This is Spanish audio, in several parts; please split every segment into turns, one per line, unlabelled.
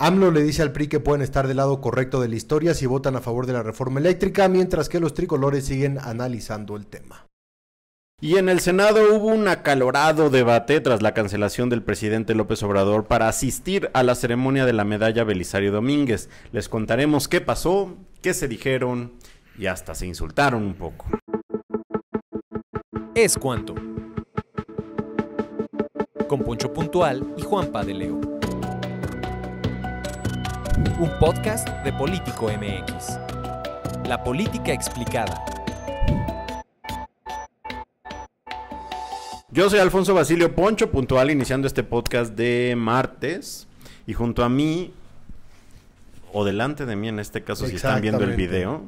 AMLO le dice al PRI que pueden estar del lado correcto de la historia si votan a favor de la reforma eléctrica, mientras que los tricolores siguen analizando el tema.
Y en el Senado hubo un acalorado debate tras la cancelación del presidente López Obrador para asistir a la ceremonia de la medalla Belisario Domínguez. Les contaremos qué pasó, qué se dijeron y hasta se insultaron un poco. Es cuanto. Con Poncho Puntual y Juan de Leo
un podcast de Político MX. La política
explicada. Yo soy Alfonso Basilio Poncho, puntual, iniciando este podcast de martes. Y junto a mí, o delante de mí en este caso, si están viendo el video,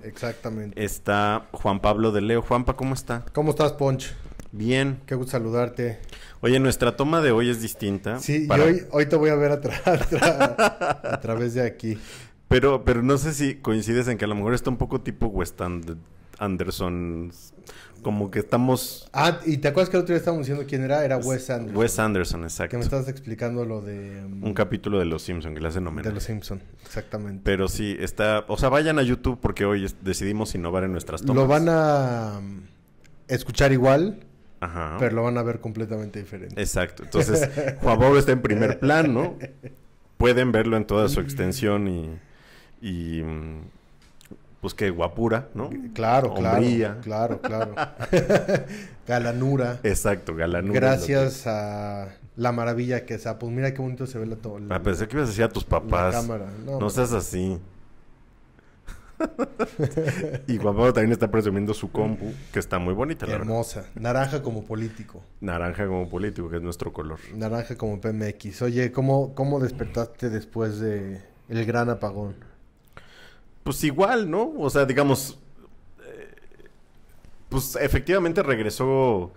está Juan Pablo de Leo. Juanpa, ¿cómo está? ¿Cómo estás, Poncho? Bien. Qué gusto saludarte. Oye, nuestra toma de hoy es distinta. Sí, y hoy,
hoy, te voy a ver a,
través de aquí. Pero, pero no sé si coincides en que a lo mejor está un poco tipo West Anderson. Como que estamos. Ah,
y te acuerdas que el otro día estábamos diciendo quién era? Era Wes Anderson. Wes Anderson, exacto. Que me estabas explicando lo de.
Mm, un capítulo de Los Simpsons, que le hacen De Los Simpsons, exactamente. Pero sí, está. O sea, vayan a YouTube porque hoy decidimos innovar en nuestras tomas. Lo van
a mm, escuchar igual pero lo van a ver completamente diferente. Exacto. Entonces, Juan está en primer plano.
Pueden verlo en toda su extensión y. Mm, pues qué guapura, ¿no? Claro, claro.
Claro, claro. galanura.
Exacto, galanura. Gracias
a la maravilla que sea. Pues mira qué bonito se ve la todo. Ah, pensé que ibas a decir a tus papás. no pues
seas así. y Juan Pablo también está presumiendo su compu, que está muy bonita, Hermosa.
Naranja como político.
Naranja como político, que es nuestro color.
Naranja como PMX. Oye, ¿cómo, cómo despertaste después de
el gran apagón? Pues igual, ¿no? O sea, digamos. Eh, pues efectivamente regresó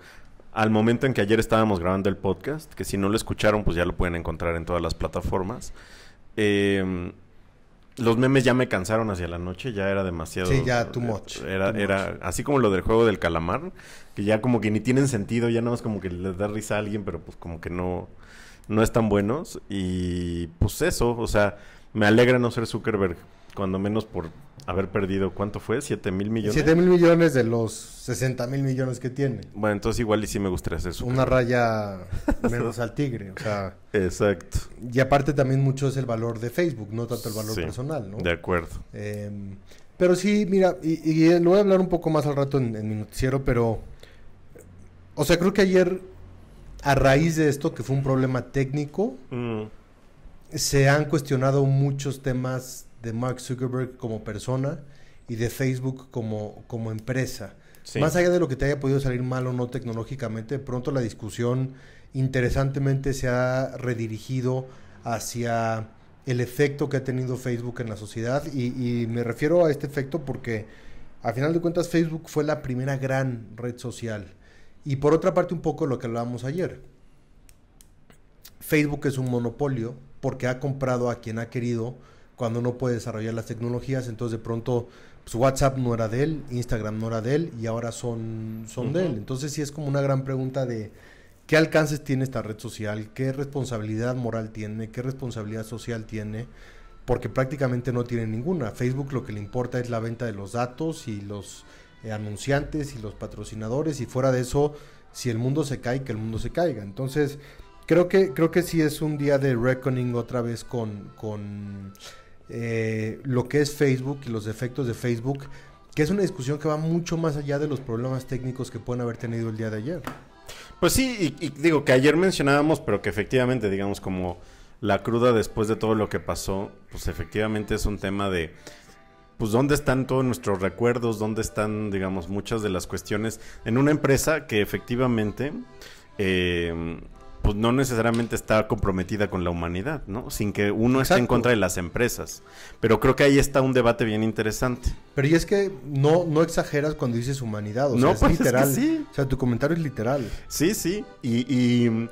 al momento en que ayer estábamos grabando el podcast, que si no lo escucharon, pues ya lo pueden encontrar en todas las plataformas. Eh, los memes ya me cansaron hacia la noche, ya era demasiado. Sí, ya too eh, much. Era, era así como lo del juego del calamar, que ya como que ni tienen sentido, ya nada más como que les da risa a alguien, pero pues como que no, no es tan buenos. Y pues eso, o sea, me alegra no ser Zuckerberg, cuando menos por haber perdido, ¿cuánto fue? ¿7 mil millones? 7
mil millones de los 60 mil millones que tiene.
Bueno, entonces igual y sí me gustaría hacer eso. Una
raya menos al tigre, o sea.
Exacto.
Y aparte también mucho es el valor de Facebook, no tanto el valor personal, ¿no? De acuerdo. Em, pero sí, mira, y, lo voy a hablar un poco más al rato en, en noticiero, pero. O sea, creo que ayer, a raíz de esto, que fue un problema técnico, mm. se han cuestionado muchos temas de Mark Zuckerberg como persona y de Facebook como, como empresa. Más allá de lo que te haya podido salir mal o no tecnológicamente, pronto la discusión interesantemente se ha redirigido hacia el efecto que ha tenido Facebook en la sociedad y, y me refiero a este efecto porque a final de cuentas Facebook fue la primera gran red social y por otra parte un poco lo que hablábamos ayer. Facebook es un monopolio porque ha comprado a quien ha querido cuando no puede desarrollar las tecnologías, entonces de pronto su pues, WhatsApp no era de él, Instagram no era de él y ahora son, son de él. Entonces sí es como una gran pregunta de qué alcances tiene esta red social, qué responsabilidad moral tiene, qué responsabilidad social tiene, porque prácticamente no tiene ninguna. Facebook lo que le importa es la venta de los datos y los eh, anunciantes y los patrocinadores y fuera de eso, si el mundo se cae, que el mundo se caiga. Entonces creo que, creo que sí es un día de reckoning otra vez con... con eh, lo que es Facebook y los efectos de Facebook, que es una discusión que va mucho más allá de los problemas técnicos que pueden haber tenido el día de ayer.
Pues sí, y, digo que ayer mencionábamos, pero que efectivamente, digamos, como la cruda después de todo lo que pasó, pues efectivamente es un tema de pues dónde están todos nuestros recuerdos, dónde están, digamos, muchas de las cuestiones en una empresa que efectivamente eh, pues no necesariamente está comprometida con la humanidad, ¿no? Sin que uno esté en contra de las empresas. Pero creo que ahí está un debate bien interesante.
Pero y es que no, no exageras cuando dices humanidad, o sea, es pues, literal. O sea, tu comentario es literal.
Sí, sí. Y, y,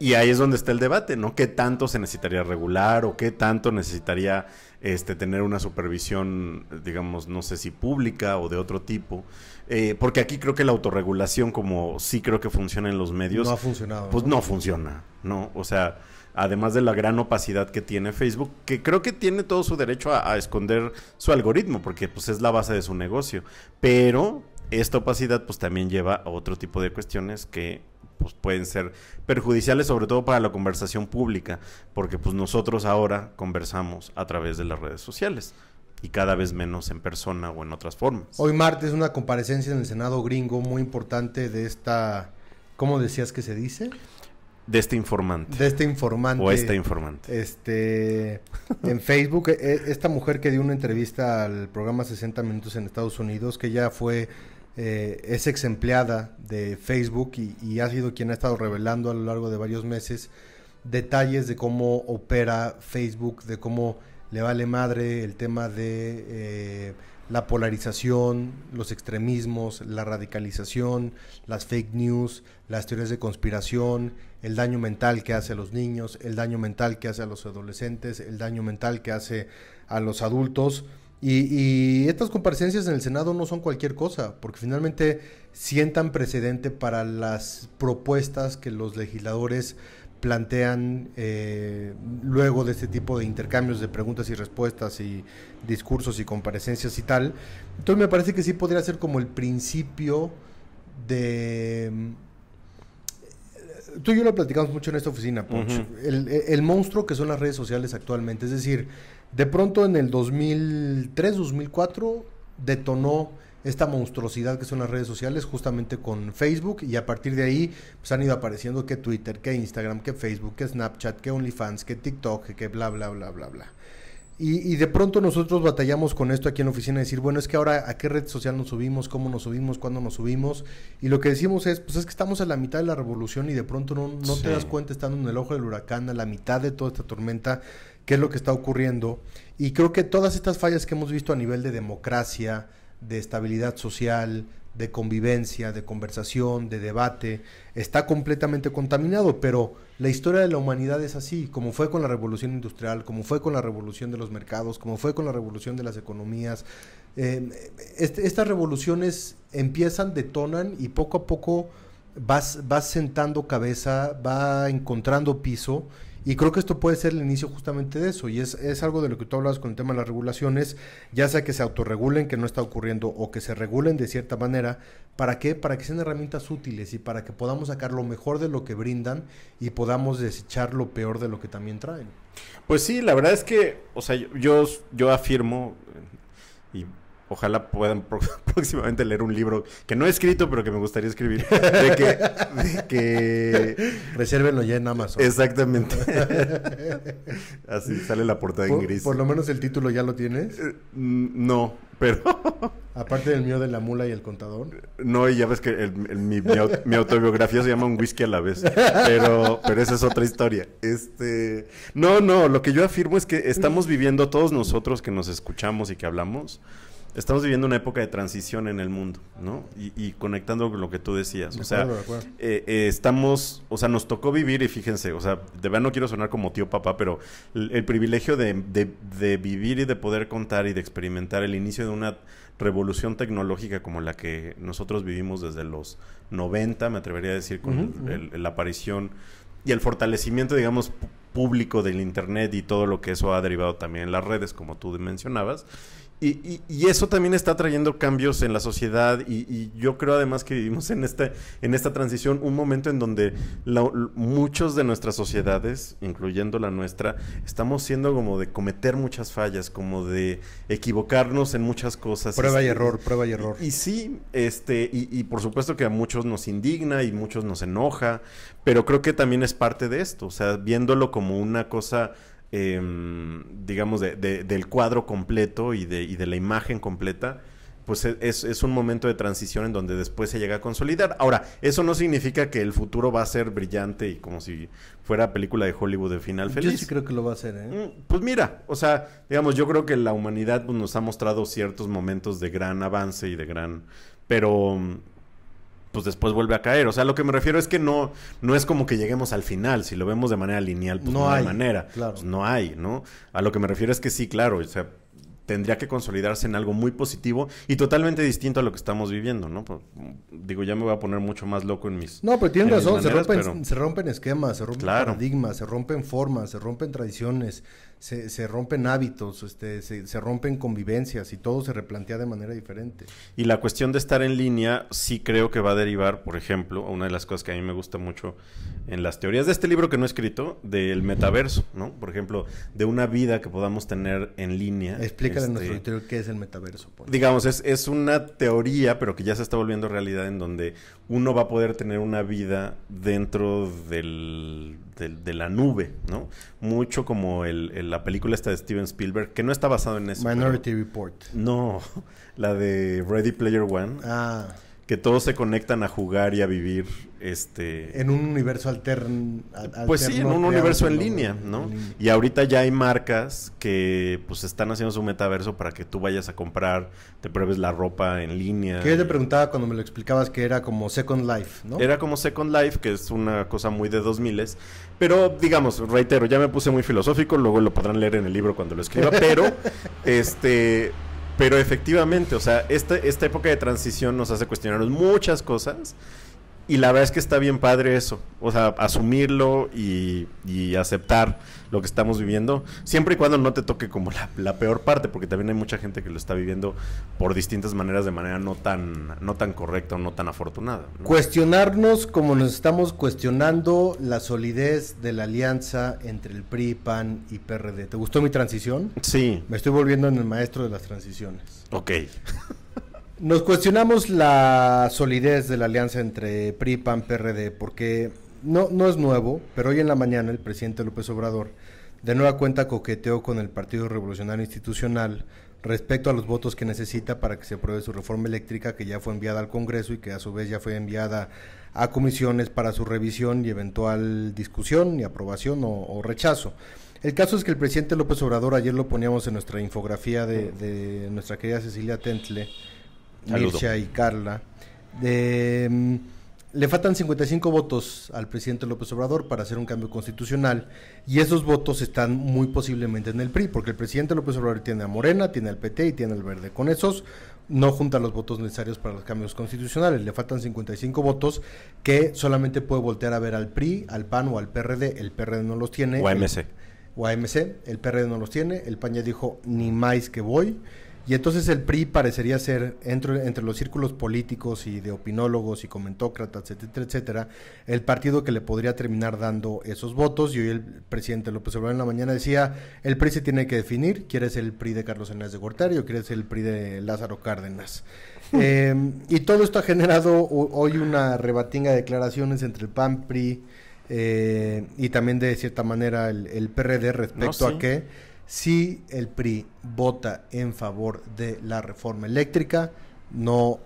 y, ahí es donde está el debate, ¿no? ¿Qué tanto se necesitaría regular o qué tanto necesitaría este, tener una supervisión, digamos, no sé si pública o de otro tipo? Eh, porque aquí creo que la autorregulación, como sí creo que funciona en los medios. Pues no, funciona, ¿no? O sea, además de la gran opacidad que tiene Facebook, que creo que tiene todo su derecho a, esconder su algoritmo, porque pues es la base de su negocio. Pero esta opacidad pues también lleva a otro tipo de cuestiones que pues pueden ser perjudiciales sobre todo para la conversación pública, porque pues nosotros ahora conversamos a través de las redes sociales y cada vez menos en persona o en otras formas. Hoy martes
una comparecencia en el Senado gringo muy importante de esta, ¿cómo decías que se dice?
De este informante. De este informante. O esta informante.
Este, en Facebook, e, e, esta mujer que dio una entrevista al programa 60 Minutos en Estados Unidos, que ya fue, eh, es ex empleada de Facebook y, y ha sido quien ha estado revelando a lo largo de varios meses detalles de cómo opera Facebook, de cómo le vale madre el tema de eh, la polarización, los extremismos, la radicalización, las fake news, las teorías de conspiración, el daño mental que hace a los niños, el daño mental que hace a los adolescentes, el daño mental que hace a los adultos. Y, y, estas comparecencias en el Senado no son cualquier cosa, porque finalmente sientan precedente para las propuestas que los legisladores plantean eh, luego de este tipo de intercambios de preguntas y respuestas y discursos y comparecencias y tal. Entonces me parece que sí podría ser como el principio de... Eh, tú y yo lo platicamos mucho en esta oficina, el, el, monstruo que son las redes sociales actualmente. Es decir, de pronto en el 2003, 2004 detonó esta monstruosidad que son las redes sociales, justamente con Facebook, y a partir de ahí pues, han ido apareciendo que Twitter, que Instagram, que Facebook, que Snapchat, que OnlyFans, que TikTok, que bla, bla, bla, bla, bla. Y, de pronto nosotros batallamos con esto aquí en la oficina, decir, bueno, es que ahora a qué red social nos subimos, cómo nos subimos, cuándo nos subimos. Y lo que decimos es, pues es que estamos en la mitad de la revolución y de pronto no, te das cuenta estando en el ojo del huracán, a la mitad de toda esta tormenta, qué es lo que está ocurriendo. Y creo que todas estas fallas que hemos visto a nivel de democracia, de estabilidad social, de convivencia, de conversación, de debate, está completamente contaminado, pero la historia de la humanidad es así, como fue con la revolución industrial, como fue con la revolución de los mercados, como fue con la revolución de las economías. Eh, este, estas revoluciones empiezan, detonan y poco a poco vas, vas sentando cabeza, va encontrando piso y creo que esto puede ser el inicio justamente de eso. Y es, algo de lo que tú hablabas con el tema de las regulaciones, ya sea que se autorregulen, que no está ocurriendo, o que se regulen de cierta manera. ¿Para qué? Para que sean herramientas útiles y para que podamos sacar lo mejor de lo que brindan y podamos desechar lo peor de lo que también traen.
Pues sí, la verdad es que, o sea, yo, yo afirmo, y Ojalá puedan próximamente leer un libro que no he escrito, pero que me gustaría escribir. De que. Resérvenlo ya en Amazon. Exactamente. Así sale la portada en gris. ¿Por lo menos
el título ya lo tienes? Eh, no, pero. Aparte del mío de la mula y el contador.
No, y ya ves que mi, autobiografía se llama Un whisky a la vez. Pero, pero esa es otra historia. Este. No, no, lo que yo afirmo es que estamos viviendo todos nosotros que nos escuchamos y que hablamos estamos viviendo una época de transición en el mundo, ¿no? Y, conectando con lo que tú decías, o sea, eh, eh, estamos, o sea, nos tocó vivir y fíjense, o sea, de verdad no quiero sonar como tío papá, pero el, privilegio de, de, vivir y de poder contar y de experimentar el inicio de una revolución tecnológica como la que nosotros vivimos desde los 90, me atrevería a decir, con la aparición y el fortalecimiento, digamos, público del Internet y todo lo que eso ha derivado también en las redes, como tú mencionabas y, eso también está trayendo cambios en la sociedad y, yo creo además que vivimos en, este, en esta transición un momento en donde la, muchos de nuestras sociedades, incluyendo la nuestra, estamos siendo como de cometer muchas fallas, como de equivocarnos en muchas cosas. Prueba y error, prueba y error. Y, sí, este, y, por supuesto que a muchos nos indigna y muchos nos enoja, pero creo que también es parte de esto, o sea, viéndolo como una cosa Em, digamos, del cuadro completo y de, de la imagen completa, pues e, es, un momento de transición en donde después se llega a consolidar. Ahora, eso no significa que el futuro va a ser brillante y como si fuera película de Hollywood de final feliz. Yo sí
creo que lo va a ser, ¿eh? Mm,
pues mira, o sea, digamos, yo creo que la humanidad nos ha mostrado ciertos momentos de gran avance y de gran... Pero pues después vuelve a caer. O sea, lo que me refiero es que no, no es como que lleguemos al final. Si lo vemos de manera lineal, pues no, hay, manera. Pues, no hay, ¿no? A lo que me refiero es que sí, claro. O sea, tendría que consolidarse en algo muy positivo y totalmente distinto a lo que estamos viviendo, ¿no? Pues, digo, ya me voy a poner mucho más loco en mis... No, pero tienes razón, se,
rompen, esquemas, se rompen paradigmas, se rompen formas, se rompen tradiciones, se, rompen hábitos, este, se, rompen convivencias y todo se replantea de manera diferente.
Y la cuestión de estar en línea sí creo que va a derivar, por ejemplo, a una de las cosas que a mí me gusta mucho en las teorías de este libro que no he escrito, del metaverso, ¿no? Por ejemplo, de una vida que podamos tener en línea. Explícale a nuestro interior este, qué es el metaverso. digamos, es, es una teoría, pero que ya se está volviendo realidad en donde uno va a poder tener una vida dentro del, de la nube, ¿no? Mucho como la película esta de Steven Spielberg, que no está basado en eso. Minority Report. No, la de Ready Player One. Ah que todos se conectan a jugar y a vivir este
en un universo alterno pues sí en un universo en línea no
y ahorita ya hay marcas que pues están haciendo su metaverso para que tú vayas a comprar te pruebes la ropa en línea que yo te
preguntaba cuando me lo explicabas que era como Second Life no era
como Second Life que es una cosa muy de 2000 pero digamos reitero ya me puse muy filosófico luego lo podrán leer en el libro cuando lo escriba pero este pero efectivamente, o sea, esta, esta época de transición nos hace cuestionarnos muchas cosas. Y la verdad es que está bien padre eso. O sea, asumirlo y, y aceptar lo que estamos viviendo, siempre y cuando no te toque como la, peor parte, porque también hay mucha gente que lo está viviendo por distintas maneras, de manera no tan, no tan correcta o no tan afortunada.
Cuestionarnos como nos estamos cuestionando la solidez de la alianza entre el PRI, PAN y PRD. ¿Te gustó mi transición? Sí. Me estoy volviendo en el maestro de las transiciones.
Ok.
Nos cuestionamos la solidez de la alianza entre PRI, PAN, PRD, porque no, no es nuevo, pero hoy en la mañana el presidente López Obrador de nueva cuenta coqueteó con el Partido Revolucionario Institucional respecto a los votos que necesita para que se apruebe su reforma eléctrica que ya fue enviada al Congreso y que a su vez ya fue enviada a comisiones para su revisión y eventual discusión y aprobación o, rechazo. El caso es que el presidente López Obrador, ayer lo poníamos en nuestra infografía de, nuestra querida Cecilia Tentle, Mircea y Carla, de mm, le faltan 55 votos al presidente López Obrador para hacer un cambio constitucional y esos votos están muy posiblemente en el PRI, porque el presidente López Obrador tiene a Morena, tiene al PT y tiene al Verde. Con esos no junta los votos necesarios para los cambios constitucionales, le faltan 55 votos que solamente puede voltear a ver al PRI, al PAN o al PRD, el PRD no los tiene. O AMC. o AMC, el PRD no los tiene, el PAN ya dijo ni más que voy. Y entonces el PRI parecería ser, entre, entre los círculos políticos y de opinólogos y comentócratas, etcétera, etcétera, el partido que le podría terminar dando esos votos. Y hoy el presidente López Obrador en la mañana decía, el PRI se tiene que definir, ¿quieres el PRI de Carlos Hernández de Gortari o quieres el PRI de Lázaro Cárdenas? Mm. Em, y todo esto ha generado hoy una rebatinga de declaraciones entre el PAN, PRI eh, y también de cierta manera el, PRD respecto a que si el PRI vota en favor de la reforma eléctrica, no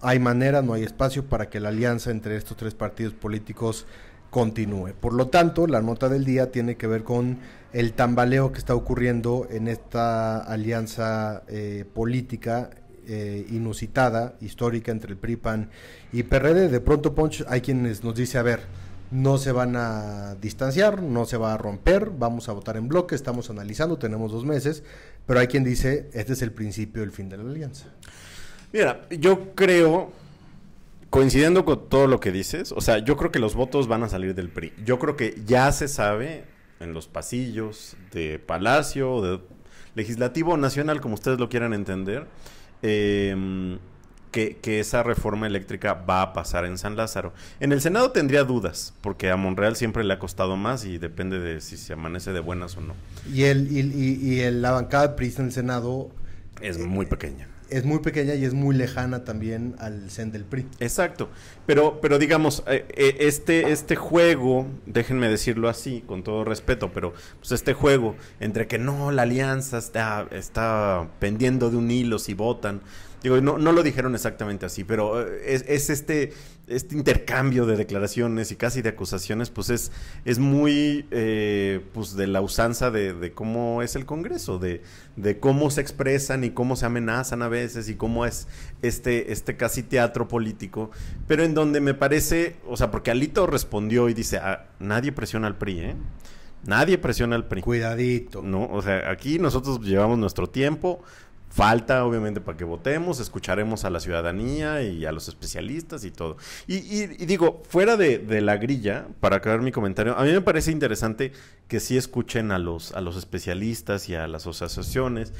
hay manera, no hay espacio para que la alianza entre estos tres partidos políticos continúe. Por lo tanto, la nota del día tiene que ver con el tambaleo que está ocurriendo en esta alianza eh, política eh, inusitada, histórica entre el PRI, PAN y PRD. De pronto, Poncho, hay quienes nos dice, a ver, no se van a distanciar, no se va a romper, vamos a votar en bloque, estamos analizando, tenemos dos meses, pero hay quien dice, este es el principio del fin de la alianza.
Mira, yo creo, coincidiendo con todo lo que dices, o sea, yo creo que los votos van a salir del PRI. Yo creo que ya se sabe en los pasillos de Palacio, de Legislativo Nacional, como ustedes lo quieran entender, eh, que, esa reforma eléctrica va a pasar en San Lázaro. En el Senado tendría dudas, porque a Monreal siempre le ha costado más y depende de si se amanece de buenas o no.
Y, el, y, el, la bancada de PRI en el Senado...
Es muy eh, pequeña. Es muy
pequeña y es muy lejana también al CEN del PRI.
Exacto. Pero, pero digamos, eh, eh, este, este juego, déjenme decirlo así, con todo respeto, pero pues este juego entre que no, la alianza está, está pendiendo de un hilo si votan, no, lo dijeron exactamente así, pero eh, es, este, este intercambio de declaraciones y casi de acusaciones, pues es, es muy eh, pues de la usanza de, cómo es el Congreso, de, cómo se expresan y cómo se amenazan a veces y cómo es este, este casi teatro político, pero en donde me parece, o sea, porque Alito respondió y dice, ah, nadie presiona al PRI, ¿eh? Nadie presiona al PRI. Cuidadito. No, o sea, aquí nosotros llevamos nuestro tiempo, Falta, obviamente, para que votemos, escucharemos a la ciudadanía y a los especialistas y todo. Y, digo, fuera de, de, la grilla, para acabar mi comentario, a mí me parece interesante que sí escuchen a los, a los especialistas y a las asociaciones.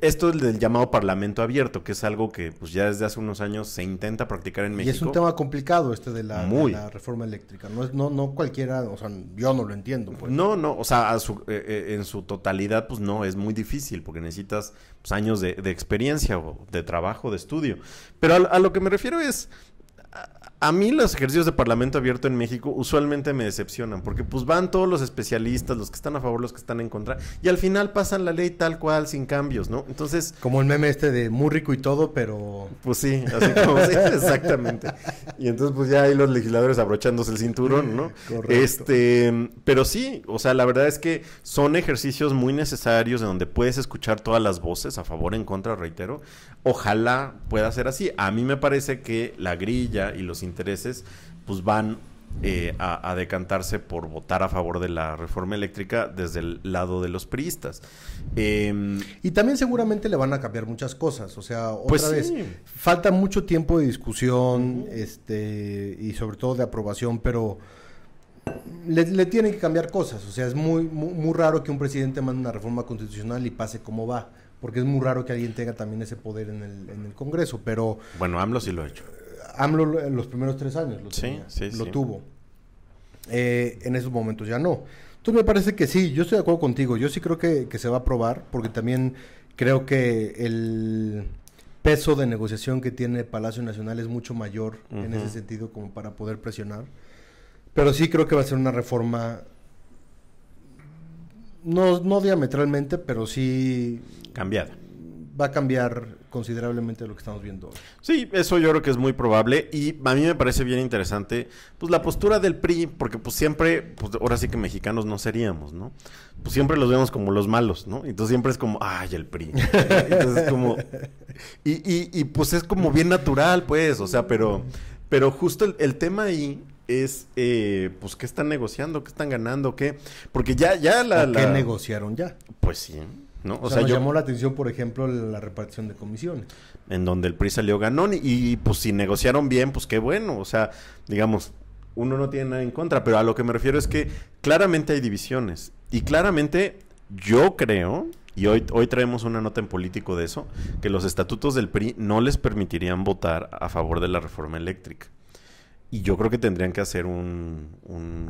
Esto es del llamado parlamento abierto, que es algo que pues ya desde hace unos años se intenta practicar en México. Y es un tema
complicado este de la, reforma eléctrica. No, es, no, no cualquiera, o sea, yo no lo entiendo.
Pues. No, no, o sea, eh, eh, en su totalidad, pues no, es muy difícil porque necesitas pues, años de, experiencia o de trabajo, de estudio. Pero a, a lo que me refiero es, a mí los ejercicios de Parlamento Abierto en México usualmente me decepcionan, porque pues van todos los especialistas, los que están a favor, los que están en contra, y al final pasan la ley tal cual, sin cambios, ¿no? Entonces... Como el meme este de muy rico y todo, pero... Pues sí, así como sí, exactamente. Y entonces pues ya hay los legisladores abrochándose el cinturón, ¿no? Correcto. Este, pero sí, o sea, la verdad es que son ejercicios muy necesarios en donde puedes escuchar todas las voces, a favor, en contra, reitero. Ojalá pueda ser así. A mí me parece que la grilla y los intereses pues van eh, a, decantarse por votar a favor de la reforma eléctrica desde el lado de los priistas. Em,
y también seguramente le van a cambiar muchas cosas, o sea, otra pues vez,
falta mucho
tiempo de discusión este, y sobre todo de aprobación, pero le, tienen que cambiar cosas, o sea, es muy, muy, muy raro que un presidente mande una reforma constitucional y pase como va porque es muy raro que alguien tenga también ese poder en el, en el Congreso, pero...
Bueno, AMLO sí lo ha hecho.
Eh, AMLO en los primeros tres años lo, lo tuvo. Eh, en esos momentos ya no. Entonces me parece que sí, yo estoy de acuerdo contigo, yo sí creo que, se va a aprobar, porque también creo que el peso de negociación que tiene Palacio Nacional es mucho mayor en ese sentido como para poder presionar. Pero sí creo que va a ser una reforma no, no diametralmente, pero sí... Cambiada. Va a cambiar considerablemente lo que estamos viendo hoy.
Sí, eso yo creo que es muy probable y a mí me parece bien interesante pues la postura del PRI, porque pues siempre, pues ahora sí que mexicanos no seríamos, ¿no? Pues siempre los vemos como los malos, ¿no? Entonces siempre es como, ay, el PRI. Entonces es como... Y, y, y pues es como bien natural, pues, o sea, pero, pero justo el, el tema ahí es, eh, pues, ¿qué están negociando? ¿Qué están ganando? ¿Qué? Porque ya, ya la... ¿Qué negociaron ya? Pues sí. ¿no? O, sea, llamó la
atención, por ejemplo, la repartición de
comisiones. En donde el PRI salió ganón y, y, pues si negociaron bien, pues qué bueno. O sea, digamos, uno no tiene nada en contra, pero a lo que me refiero es que claramente hay divisiones. Y claramente yo creo, y hoy, hoy traemos una nota en político de eso, que los estatutos del PRI no les permitirían votar a favor de la reforma eléctrica. Y yo creo que tendrían que hacer un,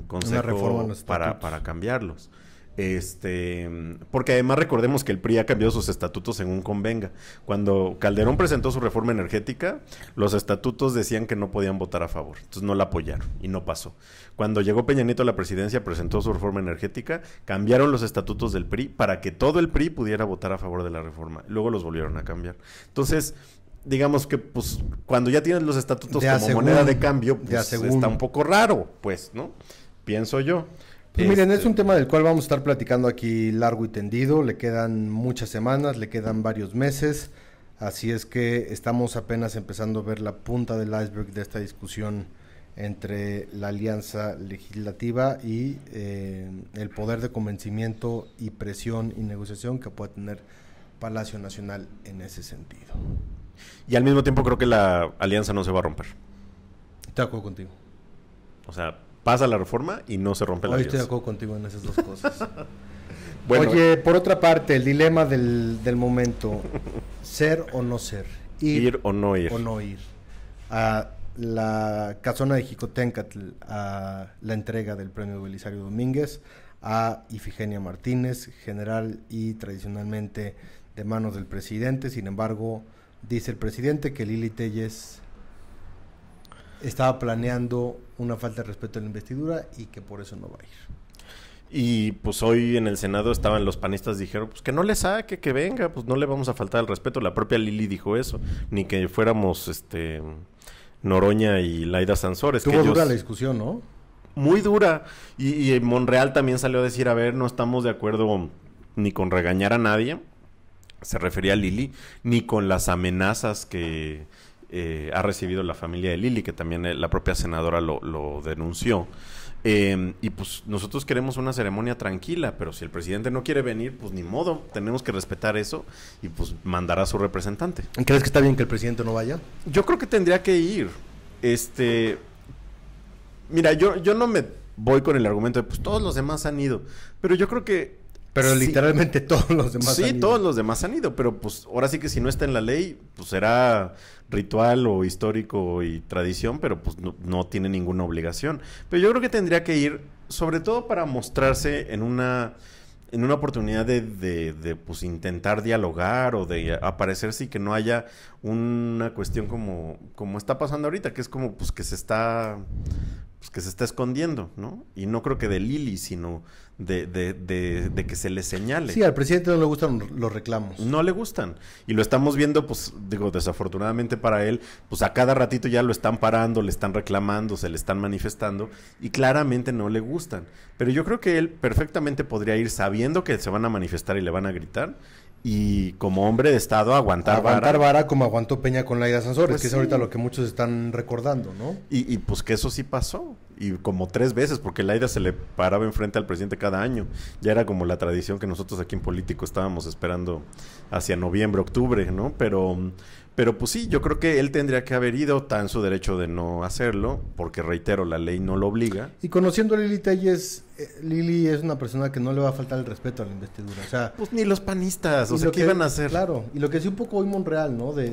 consejo para, cambiarlos. Este, porque además recordemos que el PRI ha cambiado sus estatutos según convenga. Cuando Calderón presentó su reforma energética, los estatutos decían que no podían votar a favor, entonces no la apoyaron y no pasó. Cuando llegó peñanito a la presidencia, presentó su reforma energética, cambiaron los estatutos del PRI para que todo el PRI pudiera votar a favor de la reforma. Luego los volvieron a cambiar. Entonces, digamos que pues cuando ya tienes los estatutos de como moneda de cambio, pues, está un poco raro, pues, ¿no? Pienso yo. Pues, miren,
es este un tema del cual vamos a estar platicando aquí largo y tendido, le quedan muchas semanas, le quedan varios meses, así es que estamos apenas empezando a ver la punta del iceberg de esta discusión entre la alianza legislativa y eh, el poder de convencimiento y presión y negociación que puede tener Palacio Nacional en ese sentido.
Y al mismo tiempo creo que la alianza no se va a romper.
Estoy de acuerdo contigo.
O sea, pasa la reforma y no se rompe la alianza. Estoy de
acuerdo contigo en esas dos cosas.
Oye,
por otra parte, el dilema del, del momento, ser o no ser, ir, o no ir. O no ir. A la casona de Jicotencatl, a la entrega del premio Belisario Domínguez, a Ifigenia Martínez, general y tradicionalmente de manos del presidente. Sin embargo, dice el presidente que Lili Telles estaba planeando una falta de respeto a la investidura y que por eso no va a ir.
Y pues hoy en el Senado estaban los panistas, dijeron, pues que no le saque, que venga, pues no le vamos a faltar el respeto. La propia Lili dijo eso, ni que fuéramos este Noroña y Laida Sansores. estuvo dura la
discusión, ¿no?
Muy dura. Y, y Monreal también salió a decir, a ver, no estamos de acuerdo ni con regañar a nadie se refería a Lili, ni con las amenazas que eh, ha recibido la familia de Lili, que también eh, la propia senadora lo, denunció. Em, y pues nosotros queremos una ceremonia tranquila, pero si el presidente no quiere venir, pues ni modo, tenemos que respetar eso y pues mandar a su representante.
¿Crees que está bien que el presidente no vaya?
Yo creo que tendría que ir. Este, mira, yo, yo no me voy con el argumento de pues todos los demás han ido, pero yo creo que pero literalmente todos los demás sí, han ido. todos los demás han ido, pero pues ahora sí que si no está en la ley, pues será ritual o histórico y tradición, pero pues no, tiene ninguna obligación. Pero yo creo que tendría que ir, sobre todo para mostrarse en una en una oportunidad de, pues intentar dialogar o de aparecer y que no haya una cuestión como, como está pasando ahorita, que es como pues que se está pues, que se está escondiendo, ¿no? Y no creo que de Lili, sino de, de, de, de, que se le señale. Sí, al presidente no le gustan los reclamos. No le gustan. Y lo estamos viendo, pues, digo, desafortunadamente para él, pues a cada ratito ya lo están parando, le están reclamando, se le están manifestando, y claramente no le gustan. Pero yo creo que él perfectamente podría ir sabiendo que se van a manifestar y le van a gritar, y como hombre de Estado aguantar, aguantar vara.
como aguantó Peña con Laida Sansores, pues que es ahorita lo que muchos están recordando, ¿no?
Y, y, pues que eso sí pasó, y como tres veces, porque Laida se le paraba enfrente al presidente cada año, ya era como la tradición que nosotros aquí en Político estábamos esperando hacia noviembre, octubre, ¿no? Pero pero pues sí, yo creo que él tendría que haber ido, tan su derecho de no hacerlo, porque reitero, la ley no lo obliga.
Y conociendo a Lili Telles, eh, Lili es una persona que no le va a faltar el respeto a la investidura.
O sea, pues ni los panistas, o sea, ¿qué iban a hacer? Claro,
y lo que sí un poco hoy Monreal, ¿no? De,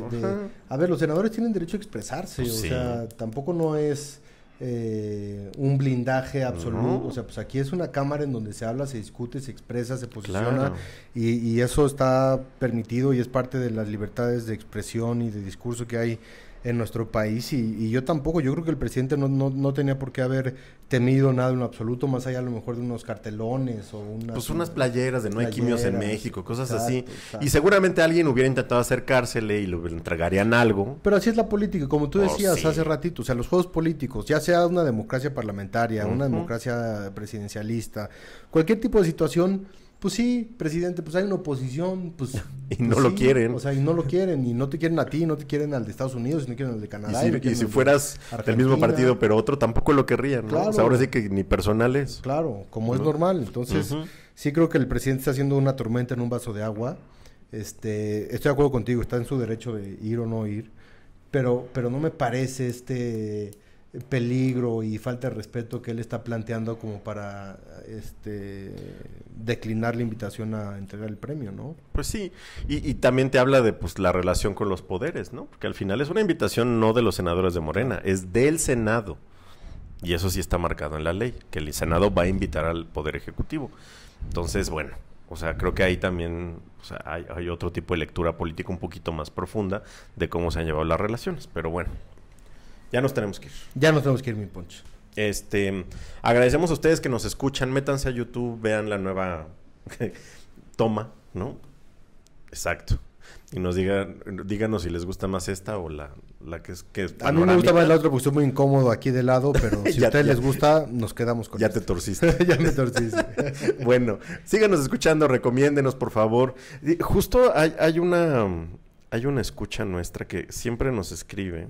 a ver, los senadores tienen derecho a expresarse, pues, o sea, tampoco no es eh, un blindaje absoluto. O sea, pues aquí es una cámara en donde se habla, se discute, se expresa, se posiciona y, eso está permitido y es parte de las libertades de expresión y de discurso que hay en nuestro país y, yo tampoco, yo creo que el presidente no, no, no, tenía por qué haber tenido nada en absoluto, más allá a lo mejor de unos cartelones o unas... Pues unas playeras de no hay quimios en México, cosas así. Y
seguramente alguien hubiera intentado acercársele y le entregarían algo.
Pero así es la política, como tú oh, decías hace ratito, o sea, los juegos políticos, ya sea una democracia parlamentaria, una democracia presidencialista, cualquier tipo de situación pues sí, presidente, pues hay una oposición, pues... Y no pues lo quieren. O sea, y no lo quieren, y no te quieren a ti, no te quieren al de Estados Unidos, y no quieren al de
Canadá. Y si, fueras del mismo partido, pero otro tampoco lo querrían, ¿no? O sea, ahora sí que ni personales.
Claro, como es normal. Entonces, sí creo que el presidente está haciendo una tormenta en un vaso de agua. Este, estoy de acuerdo contigo, está en su derecho de ir o no ir, pero, pero no me parece este peligro y falta de respeto que él está planteando como para este declinar la invitación a entregar el premio, ¿no?
Pues sí, y, también te habla de pues la relación con los poderes, ¿no? Porque al final es una invitación no de los senadores de Morena, es del Senado. Y eso sí está marcado en la ley, que el Senado va a invitar al Poder Ejecutivo. Entonces, bueno, o sea, creo que ahí también hay otro tipo de lectura política un poquito más profunda de cómo se han llevado las relaciones, pero bueno. Ya nos tenemos que ir.
Ya nos tenemos que ir, mi Poncho.
Este, agradecemos a ustedes que nos escuchan. Métanse a YouTube, vean la nueva toma, ¿no? Exacto. Y nos digan, díganos si les gusta más esta o la, que es que A mí me gusta más la
otra porque estoy muy incómodo aquí de lado, pero si a ustedes les gusta, nos quedamos con Ya te
torciste. ya me torciste. bueno, síganos escuchando, recomiéndenos, por favor. Justo hay una hay una escucha nuestra que siempre nos escribe.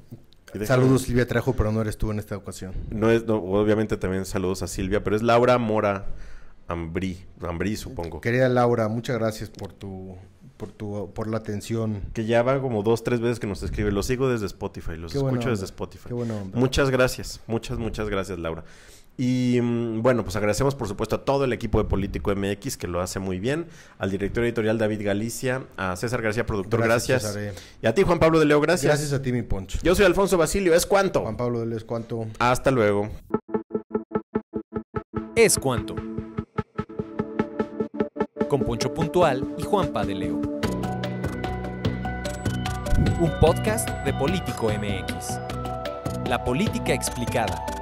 Saludos
Silvia Trejo, pero no eres tú en esta ocasión.
No es, obviamente también saludos a Silvia, pero es Laura Mora Ambrí, Ambrí supongo. Querida
Laura, muchas gracias por tu
por tu por la atención. Que ya va como dos, tres veces que nos escribe. Los sigo desde Spotify, los escucho desde Spotify. Qué bueno, Muchas gracias, muchas, muchas gracias, Laura. Y mm, bueno, pues agradecemos por supuesto a todo el equipo de Político MX que lo hace muy bien, al director editorial David Galicia, a César García, productor, gracias. Y a ti, Juan Pablo de Leo, gracias. Gracias
a ti, mi Poncho. Yo soy Alfonso Basilio, es cuanto. Juan Pablo de Leo, es cuanto.
Hasta luego. Es cuanto. Con Poncho Puntual y Juanpa de
Leo. Un podcast de Político MX. La política explicada